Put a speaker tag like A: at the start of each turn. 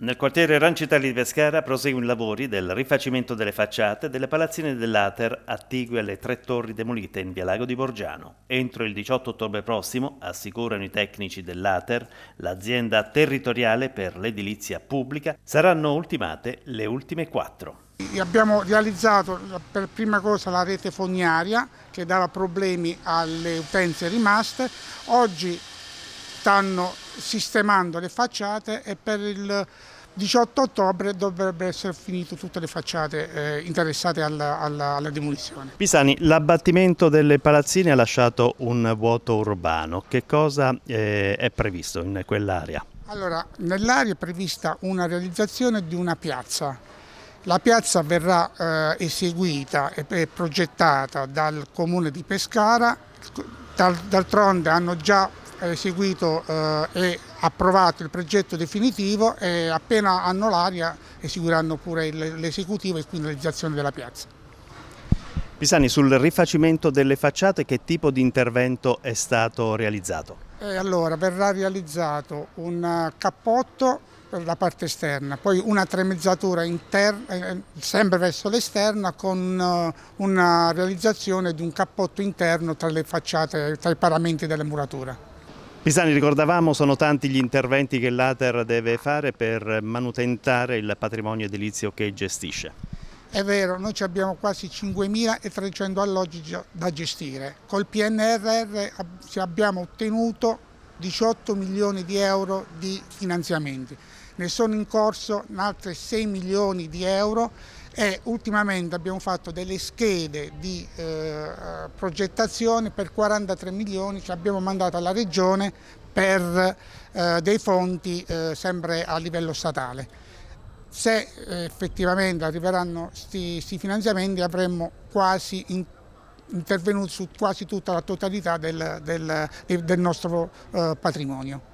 A: Nel quartiere Rancitelli di Pescara proseguono i lavori del rifacimento delle facciate delle palazzine dell'Ater attigue alle tre torri demolite in via Lago di Borgiano. Entro il 18 ottobre prossimo, assicurano i tecnici dell'Ater, l'azienda territoriale per l'edilizia pubblica, saranno ultimate le ultime quattro.
B: Abbiamo realizzato per prima cosa la rete fognaria che dava problemi alle utenze rimaste. Oggi stanno sistemando le facciate e per il 18 ottobre dovrebbero essere finite tutte le facciate eh, interessate alla, alla, alla, demolizione.
A: Pisani, l'abbattimento delle palazzine ha lasciato un vuoto urbano. Che cosa eh, è previsto in quell'area?
B: Allora, nell'area è prevista una realizzazione di una piazza. La piazza verrà eh, eseguita e progettata dal comune di Pescara, d'altronde hanno già eseguito e eh, approvato il progetto definitivo e appena hanno l'aria eseguiranno pure l'esecutivo e quindi la realizzazione della piazza.
A: Pisani, sul rifacimento delle facciate che tipo di intervento è stato realizzato?
B: E eh, allora, verrà realizzato un eh, cappotto per la parte esterna, poi una tremezzatura interna, sempre verso l'esterna con una realizzazione di un cappotto interno tra le facciate, tra i paramenti delle murature.
A: Pisani, ricordavamo, sono tanti gli interventi che l'Ater deve fare per manutentare il patrimonio edilizio che gestisce.
B: È vero, noi abbiamo quasi 5.300 alloggi da gestire. Col PNRR abbiamo ottenuto 18 milioni di euro di finanziamenti. Ne sono in corso altri 6 milioni di euro e ultimamente abbiamo fatto delle schede di eh, progettazione per 43 milioni che abbiamo mandato alla Regione per eh, dei fonti eh, sempre a livello statale. Se eh, effettivamente arriveranno questi finanziamenti avremmo quasi in, intervenuto su quasi tutta la totalità del,
A: del, del nostro eh, patrimonio.